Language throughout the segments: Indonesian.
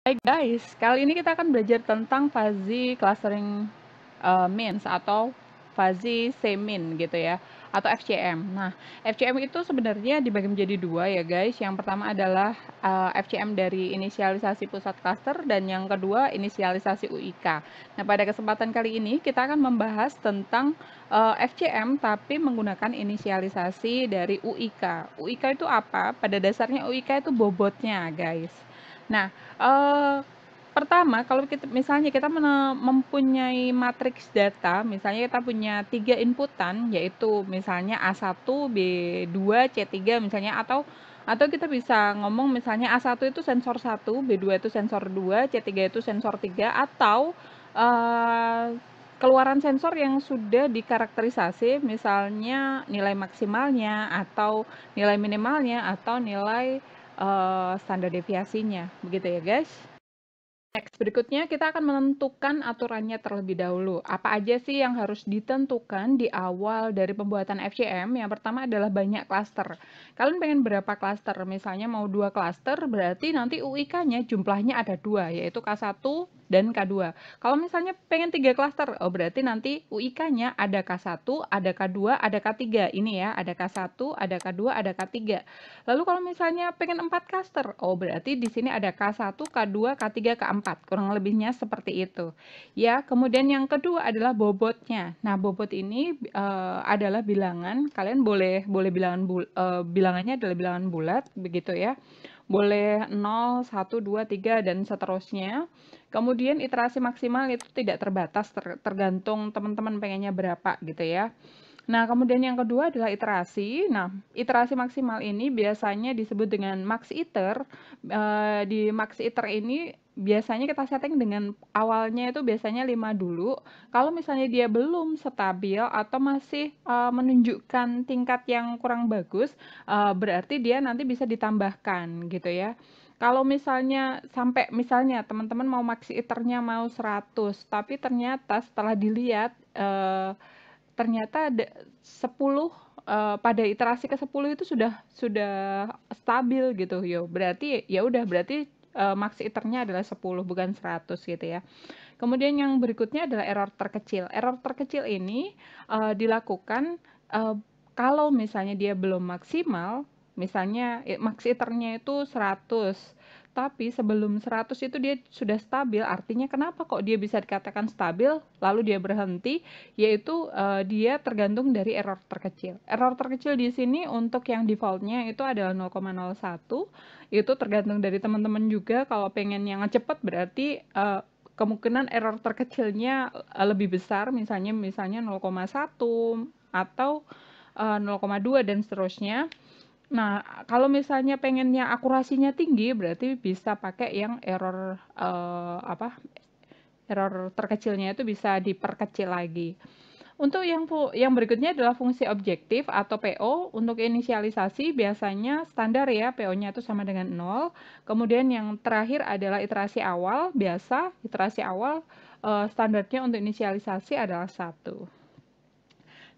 Hai guys, kali ini kita akan belajar tentang fuzzy clustering uh, means atau fuzzy semin gitu ya, atau FCM. Nah, FCM itu sebenarnya dibagi menjadi dua ya guys. Yang pertama adalah uh, eh, FCM dari inisialisasi pusat cluster dan yang kedua inisialisasi UIK. Nah, pada kesempatan kali ini kita akan membahas tentang uh, eh, FCM tapi menggunakan inisialisasi dari UIK. UIK itu apa? Pada dasarnya UIK itu bobotnya guys. Nah, Eh, pertama kalau kita misalnya kita mempunyai matriks data, misalnya kita punya tiga inputan, yaitu misalnya A1, B2, C3 misalnya atau atau kita bisa ngomong misalnya A1 itu sensor 1, B2 itu sensor 2, C3 itu sensor 3 atau, uh, keluaran sensor yang sudah dikarakterisasi misalnya nilai maksimalnya atau nilai minimalnya atau nilai Eh, standar deviasinya, begitu ya guys. Next, berikutnya kita akan menentukan aturannya terlebih dahulu. Apa aja sih yang harus ditentukan di awal dari pembuatan FCM? Yang pertama adalah banyak klaster. Kalian pengen berapa klaster? Misalnya mau dua klaster, berarti nanti UIK-nya jumlahnya ada dua, yaitu K1 dan K2. Kalau misalnya pengen tiga klaster, oh berarti nanti UIK-nya ada K1, ada K2, ada K3. Ini ya, ada K1, ada K2, ada K3. Lalu kalau misalnya pengen empat klaster, oh berarti di sini ada K1, K2, K3, K4. Kurang lebihnya seperti itu. Ya, kemudian yang kedua adalah bobotnya. Nah, bobot ini uh, adalah bilangan, kalian boleh boleh bilangan bul uh, bilangannya adalah bilangan bulat begitu ya. Boleh 0, 1, 2, 3 dan seterusnya. Kemudian iterasi maksimal itu tidak terbatas ter tergantung teman-teman pengennya berapa gitu ya. Nah, kemudian yang kedua adalah iterasi. Nah, iterasi maksimal ini biasanya disebut dengan max iter. E, di max iter ini biasanya kita setting dengan awalnya itu biasanya 5 dulu. Kalau misalnya dia belum stabil atau masih e, menunjukkan tingkat yang kurang bagus, e, berarti dia nanti bisa ditambahkan gitu ya kalau misalnya sampai misalnya teman-teman mau maxi iternya mau 100 tapi ternyata setelah dilihat eh, ternyata ada 10 eh, pada iterasi ke 10 itu sudah sudah stabil gitu yo berarti ya udah berarti eh, max iternya adalah 10 bukan 100 gitu ya kemudian yang berikutnya adalah error terkecil error terkecil ini eh, dilakukan eh, kalau misalnya dia belum maksimal Misalnya max iternya itu 100, tapi sebelum 100 itu dia sudah stabil. Artinya kenapa kok dia bisa dikatakan stabil lalu dia berhenti? Yaitu uh, dia tergantung dari error terkecil. Error terkecil di sini untuk yang defaultnya itu adalah 0,01. Itu tergantung dari teman-teman juga kalau pengen yang cepat berarti uh, kemungkinan error terkecilnya eh, lebih besar misalnya misalnya 0,1 atau 0,2 dan seterusnya. Nah, kalau misalnya pengennya akurasinya tinggi, berarti bisa pakai yang error eh, apa? Error terkecilnya itu bisa diperkecil lagi. Untuk yang yang berikutnya adalah fungsi objektif atau PO. Untuk inisialisasi biasanya standar ya, PO-nya itu sama dengan 0. Kemudian yang terakhir adalah iterasi awal, biasa, iterasi awal eh, standarnya untuk inisialisasi adalah satu.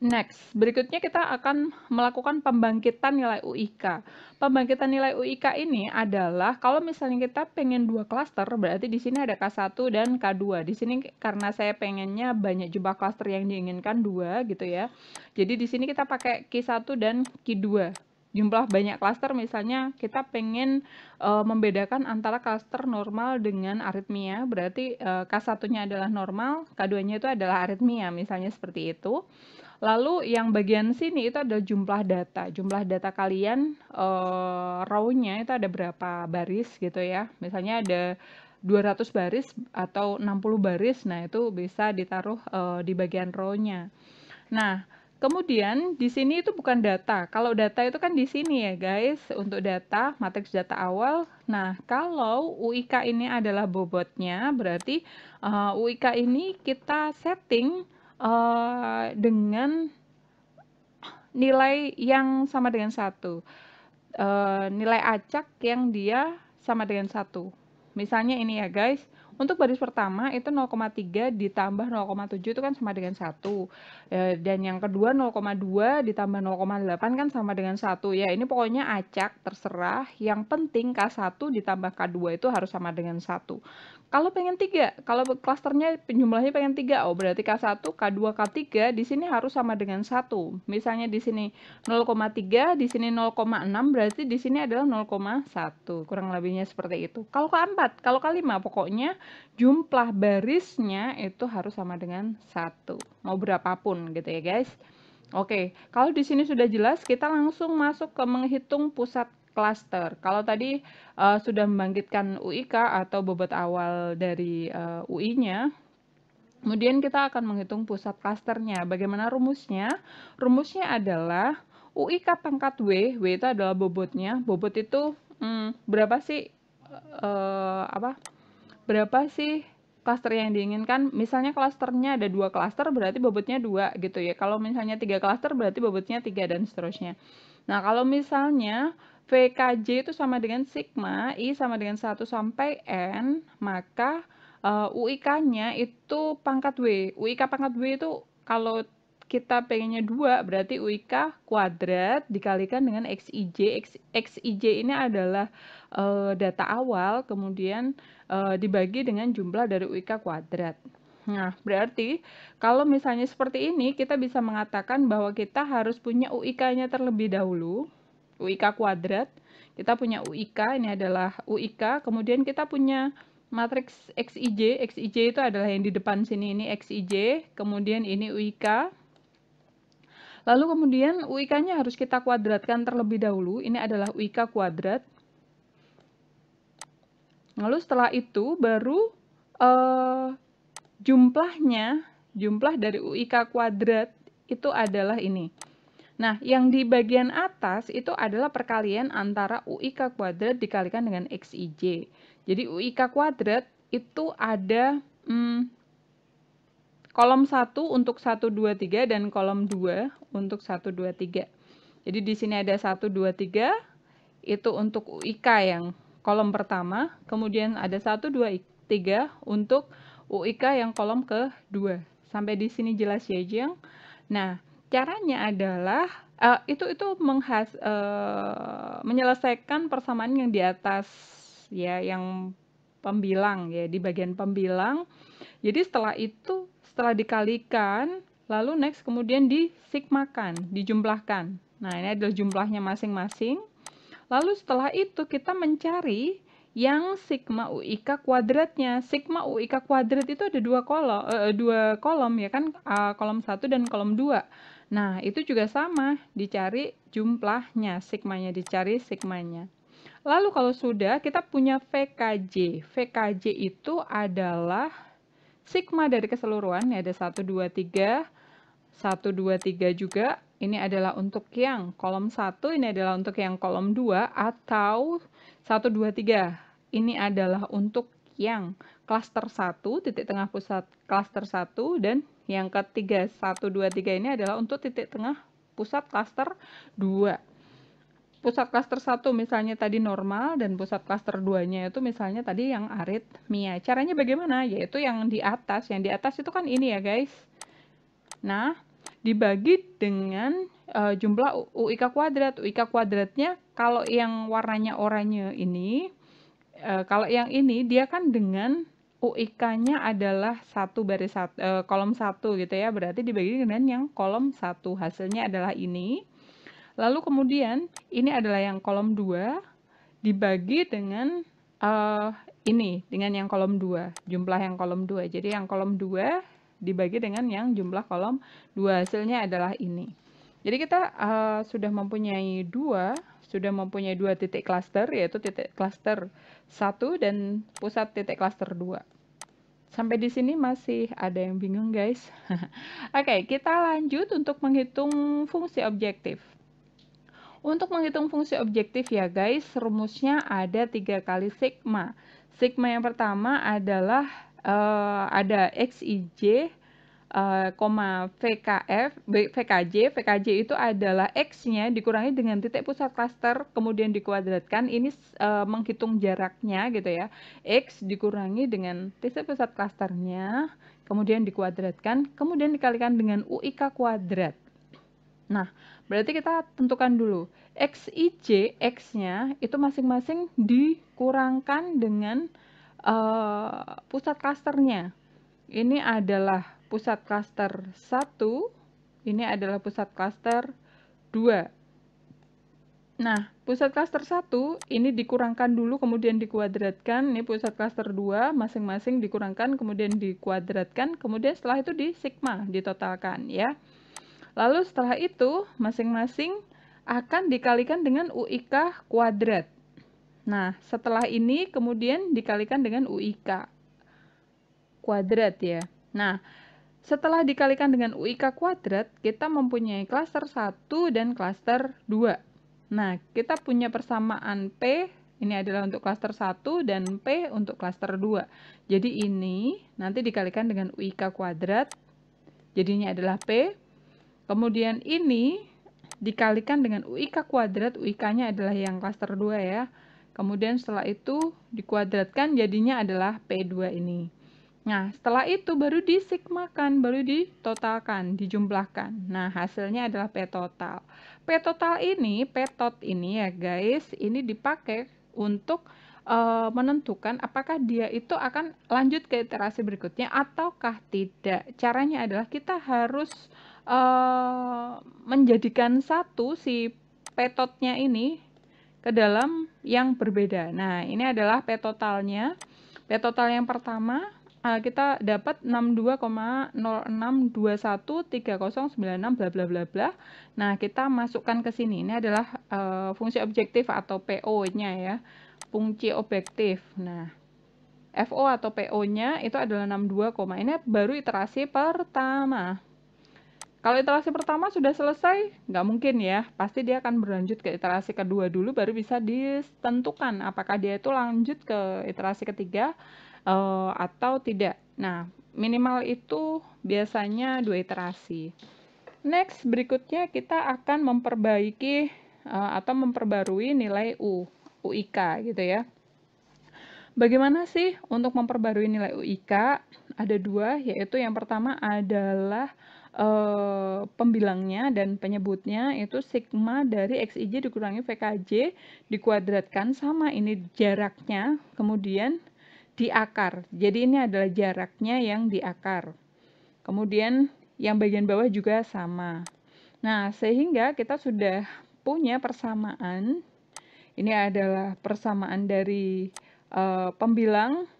Next, berikutnya kita akan melakukan pembangkitan nilai UIK. Pembangkitan nilai UIK ini adalah kalau misalnya kita pengen dua klaster, berarti di sini ada K1 dan K2. Di sini karena saya pengennya banyak jumlah klaster yang diinginkan dua gitu ya. Jadi di sini kita pakai k 1 dan k 2 Jumlah banyak klaster misalnya kita pengen uh, membedakan antara klaster normal dengan aritmia, berarti uh, eh, K1-nya adalah normal, K2-nya itu adalah aritmia, misalnya seperti itu. Lalu yang bagian sini itu ada jumlah data. Jumlah data kalian uh, eh, row itu ada berapa baris gitu ya. Misalnya ada 200 baris atau 60 baris. Nah, itu bisa ditaruh uh, di bagian rownya. Nah, kemudian di sini itu bukan data. Kalau data itu kan di sini ya, guys, untuk data, matriks data awal. Nah, kalau UIK ini adalah bobotnya, berarti uh, eh, UIK ini kita setting Eh, dengan nilai yang sama dengan satu uh, nilai acak yang dia sama dengan satu Misalnya ini ya guys untuk baris pertama itu 0,3 ditambah 0,7 itu kan sama dengan 1. Ya, dan yang kedua 0,2 ditambah 0,8 kan sama dengan 1. Ya ini pokoknya acak terserah. Yang penting K1 ditambah K2 itu harus sama dengan 1. Kalau pengen 3, kalau klasternya jumlahnya pengen 3, oh berarti K1, K2, K3 di sini harus sama dengan 1. Misalnya di sini 0,3, di sini 0,6 berarti di sini adalah 0,1. Kurang lebihnya seperti itu. Kalau K4, kalau K5 pokoknya jumlah barisnya itu harus sama dengan satu mau berapapun gitu ya guys Oke, kalau di sini sudah jelas, kita langsung masuk ke menghitung pusat klaster. Kalau tadi uh, sudah membangkitkan UIK atau bobot awal dari uh, eh, UI-nya, kemudian kita akan menghitung pusat klasternya. Bagaimana rumusnya? Rumusnya adalah UIK pangkat W, W itu adalah bobotnya. Bobot itu hmm, berapa sih? Uh, apa? berapa sih klaster yang diinginkan. Misalnya klasternya ada dua klaster, berarti bobotnya dua gitu ya. Kalau misalnya tiga klaster, berarti bobotnya tiga dan seterusnya. Nah, kalau misalnya VKJ itu sama dengan sigma, I sama dengan 1 sampai N, maka uh, eh, UIK-nya itu pangkat W. UIK pangkat W itu kalau kita pengennya dua berarti UIK kuadrat dikalikan dengan XIJ. X, XIJ ini adalah uh, data awal, kemudian uh, dibagi dengan jumlah dari UIK kuadrat. Nah, berarti kalau misalnya seperti ini, kita bisa mengatakan bahwa kita harus punya UIK-nya terlebih dahulu, UIK kuadrat. Kita punya UIK, ini adalah UIK, kemudian kita punya matriks XIJ. XIJ itu adalah yang di depan sini, ini XIJ, kemudian ini UIK, Lalu kemudian UIK-nya harus kita kuadratkan terlebih dahulu. Ini adalah UIK kuadrat. Lalu setelah itu baru eh, jumlahnya, jumlah dari UIK kuadrat itu adalah ini. Nah, yang di bagian atas itu adalah perkalian antara UIK kuadrat dikalikan dengan XIJ. Jadi UIK kuadrat itu ada hmm, kolom 1 untuk 1, 2, 3 dan kolom 2 untuk 1, 2, 3. Jadi di sini ada 1, 2, 3, itu untuk UIK yang kolom pertama, kemudian ada 1, 2, 3 untuk UIK yang kolom kedua. Sampai di sini jelas ya, Jeng? Nah, caranya adalah uh, itu itu menghas, uh, menyelesaikan persamaan yang di atas ya, yang pembilang ya di bagian pembilang. Jadi setelah itu setelah dikalikan Lalu next kemudian disigmakan, dijumlahkan. Nah, ini adalah jumlahnya masing-masing. Lalu setelah itu kita mencari yang sigma UIK kuadratnya. Sigma UIK kuadrat itu ada dua kolom, uh, eh, dua kolom ya kan, uh, kolom 1 dan kolom 2. Nah, itu juga sama, dicari jumlahnya, sigmanya dicari sigmanya. Lalu kalau sudah, kita punya VKJ. VKJ itu adalah sigma dari keseluruhan, ya ada 1, 2, 3, 1, 2, 3 juga. Ini adalah untuk yang kolom 1, ini adalah untuk yang kolom 2, atau 1, 2, 3. Ini adalah untuk yang klaster 1, titik tengah pusat klaster 1, dan yang ketiga 1, 2, 3 ini adalah untuk titik tengah pusat klaster 2. Pusat klaster 1 misalnya tadi normal dan pusat klaster 2-nya itu misalnya tadi yang aritmia. Caranya bagaimana? Yaitu yang di atas. Yang di atas itu kan ini ya guys. Nah, dibagi dengan uh, jumlah UIK kuadrat. UIK kuadratnya kalau yang warnanya oranye ini, uh, kalau yang ini dia kan dengan UIK-nya adalah satu baris satu, uh, eh, kolom satu gitu ya, berarti dibagi dengan yang kolom satu. Hasilnya adalah ini. Lalu kemudian ini adalah yang kolom dua dibagi dengan uh, ini dengan yang kolom 2, jumlah yang kolom 2. Jadi yang kolom 2 dibagi dengan yang jumlah kolom 2. Hasilnya adalah ini. Jadi kita uh, sudah mempunyai dua, sudah mempunyai dua titik cluster yaitu titik cluster 1 dan pusat titik cluster 2. Sampai di sini masih ada yang bingung guys. Oke, okay, kita lanjut untuk menghitung fungsi objektif. Untuk menghitung fungsi objektif ya guys, rumusnya ada tiga kali sigma. Sigma yang pertama adalah uh, ada XIJ Uh, eh, koma VKF, VKJ, VKJ itu adalah X-nya dikurangi dengan titik pusat klaster, kemudian dikuadratkan, ini uh, menghitung jaraknya gitu ya. X dikurangi dengan titik pusat klasternya, kemudian dikuadratkan, kemudian dikalikan dengan UIK kuadrat. Nah, berarti kita tentukan dulu, XIJ, X-nya itu masing-masing dikurangkan dengan Eh, pusat klasternya. Ini adalah pusat klaster 1, ini adalah pusat klaster 2. Nah, pusat klaster 1 ini dikurangkan dulu kemudian dikuadratkan. Ini pusat klaster 2 masing-masing dikurangkan kemudian dikuadratkan, kemudian setelah itu di sigma ditotalkan ya. Lalu setelah itu masing-masing akan dikalikan dengan UIK kuadrat. Nah, setelah ini kemudian dikalikan dengan UIK kuadrat ya. Nah, setelah dikalikan dengan UIK kuadrat, kita mempunyai klaster 1 dan klaster 2. Nah, kita punya persamaan P ini adalah untuk klaster 1 dan P untuk klaster 2. Jadi ini nanti dikalikan dengan UIK kuadrat, jadinya adalah P. Kemudian ini dikalikan dengan UIK kuadrat, UIK-nya adalah yang klaster 2 ya. Kemudian setelah itu dikuadratkan jadinya adalah P2 ini. Nah, setelah itu baru disigmakan, baru ditotalkan, dijumlahkan. Nah, hasilnya adalah P total. P total ini, P tot ini ya guys, ini dipakai untuk e, menentukan apakah dia itu akan lanjut ke iterasi berikutnya ataukah tidak. Caranya adalah kita harus e, menjadikan satu si P totnya ini ke dalam yang berbeda. Nah, ini adalah P totalnya. P total yang pertama eh, kita dapat 62,06213096 bla bla bla bla. Nah, kita masukkan ke sini. Ini adalah eh, fungsi objektif atau PO-nya ya. Fungsi objektif. Nah, FO atau PO-nya itu adalah 62, ini baru iterasi pertama. Kalau iterasi pertama sudah selesai, nggak mungkin ya. Pasti dia akan berlanjut ke iterasi kedua dulu, baru bisa ditentukan apakah dia itu lanjut ke iterasi ketiga uh, atau tidak. Nah, minimal itu biasanya dua iterasi. Next, berikutnya kita akan memperbaiki uh, atau memperbarui nilai U, UIK gitu ya. Bagaimana sih untuk memperbarui nilai UIK? Ada dua, yaitu yang pertama adalah Eh, pembilangnya dan penyebutnya itu sigma dari xij dikurangi vkj dikuadratkan sama ini jaraknya kemudian diakar. Jadi ini adalah jaraknya yang diakar. Kemudian yang bagian bawah juga sama. Nah, sehingga kita sudah punya persamaan. Ini adalah persamaan dari uh, pembilang.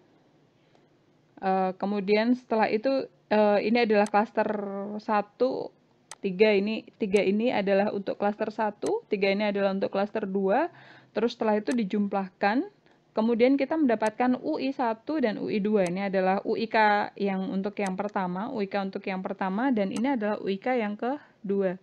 Uh, kemudian setelah itu uh, ini adalah klaster 1, 3 ini tiga ini adalah untuk klaster 1, tiga ini adalah untuk klaster 2, terus setelah itu dijumlahkan, kemudian kita mendapatkan UI1 dan UI2. Ini adalah UIK yang untuk yang pertama, UIK untuk yang pertama dan ini adalah UIK yang kedua.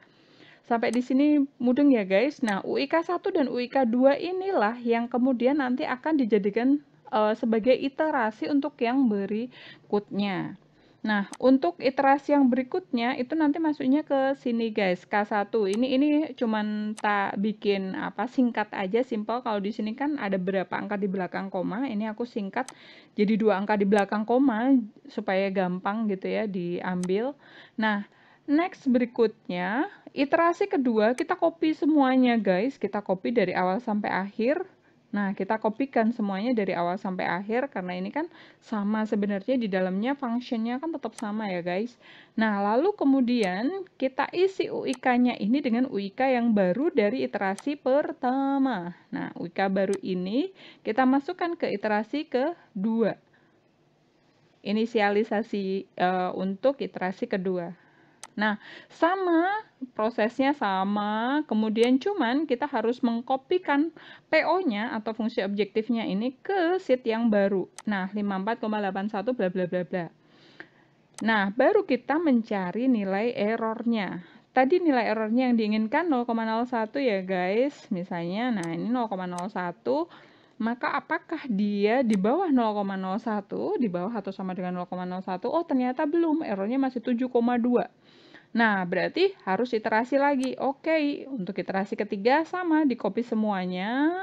Sampai di sini mudeng ya guys. Nah, UIK 1 dan UIK 2 inilah yang kemudian nanti akan dijadikan uh, sebagai iterasi untuk yang berikutnya. Nah, untuk iterasi yang berikutnya itu nanti masuknya ke sini guys, K1. Ini ini cuman tak bikin apa singkat aja simple. Kalau di sini kan ada berapa angka di belakang koma, ini aku singkat jadi dua angka di belakang koma supaya gampang gitu ya diambil. Nah, next berikutnya iterasi kedua kita copy semuanya guys, kita copy dari awal sampai akhir Nah, kita kopikan semuanya dari awal sampai akhir karena ini kan sama sebenarnya di dalamnya fungsinya kan tetap sama ya guys. Nah, lalu kemudian kita isi UIK-nya ini dengan UIK yang baru dari iterasi pertama. Nah, UIK baru ini kita masukkan ke iterasi kedua. Inisialisasi e, untuk iterasi kedua. Nah, sama prosesnya sama, kemudian cuman kita harus mengkopikan PO-nya atau fungsi objektifnya ini ke sheet yang baru. Nah, 54,81 bla bla bla bla. Nah, baru kita mencari nilai errornya. Tadi nilai errornya yang diinginkan 0,01 ya guys, misalnya. Nah, ini 0,01 maka apakah dia di bawah 0,01, di bawah atau sama dengan 0,01? Oh, ternyata belum, errornya masih Nah, berarti harus iterasi lagi. Oke, untuk iterasi ketiga sama, di copy semuanya,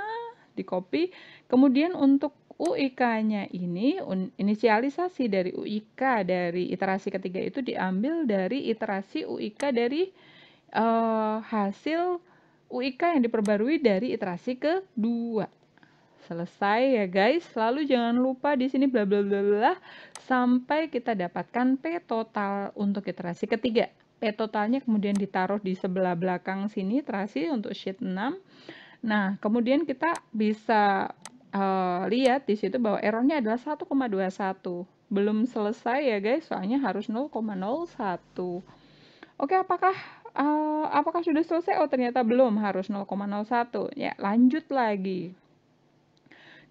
di copy. Kemudian untuk UIK-nya ini, inisialisasi dari UIK dari iterasi ketiga itu diambil dari iterasi UIK dari uh, hasil UIK yang diperbarui dari iterasi kedua selesai ya guys. Lalu jangan lupa di sini bla bla bla sampai kita dapatkan P total untuk iterasi ketiga. P totalnya kemudian ditaruh di sebelah belakang sini terasi untuk sheet 6. Nah, kemudian kita bisa uh, lihat di situ bahwa errornya adalah 1,21. Belum selesai ya guys, soalnya harus 0,01. Oke, apakah uh, apakah sudah selesai? Oh, ternyata belum, harus 0,01. Ya, lanjut lagi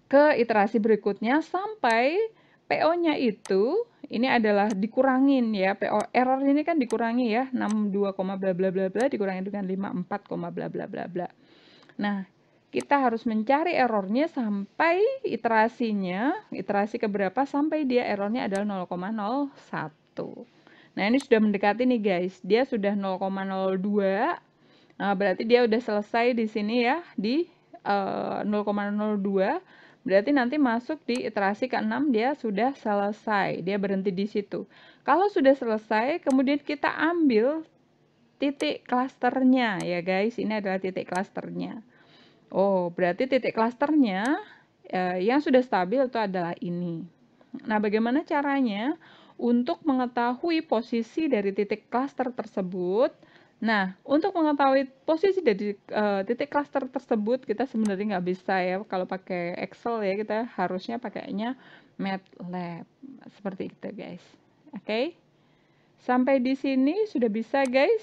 ke iterasi berikutnya sampai PO-nya itu ini adalah dikurangin ya PO error ini kan dikurangi ya 62, bla bla bla bla dikurangi dengan 54, bla bla bla bla. Nah, kita harus mencari errornya sampai iterasinya, iterasi keberapa sampai dia errornya adalah 0,01. Nah, ini sudah mendekati nih guys. Dia sudah 0,02. Nah, berarti dia sudah selesai di sini ya di uh, eh, 0,02 Berarti nanti masuk di iterasi ke-6 dia sudah selesai, dia berhenti di situ. Kalau sudah selesai, kemudian kita ambil titik klasternya ya guys, ini adalah titik klasternya. Oh, berarti titik klasternya eh, yang sudah stabil itu adalah ini. Nah, bagaimana caranya untuk mengetahui posisi dari titik klaster tersebut? Nah, untuk mengetahui posisi dari uh, titik cluster tersebut, kita sebenarnya nggak bisa ya, kalau pakai Excel ya, kita harusnya pakainya MATLAB. Seperti itu, guys. Oke. Okay? Sampai di sini sudah bisa, guys.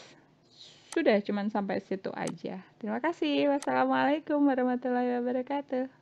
Sudah, cuman sampai situ aja. Terima kasih. Wassalamualaikum warahmatullahi wabarakatuh.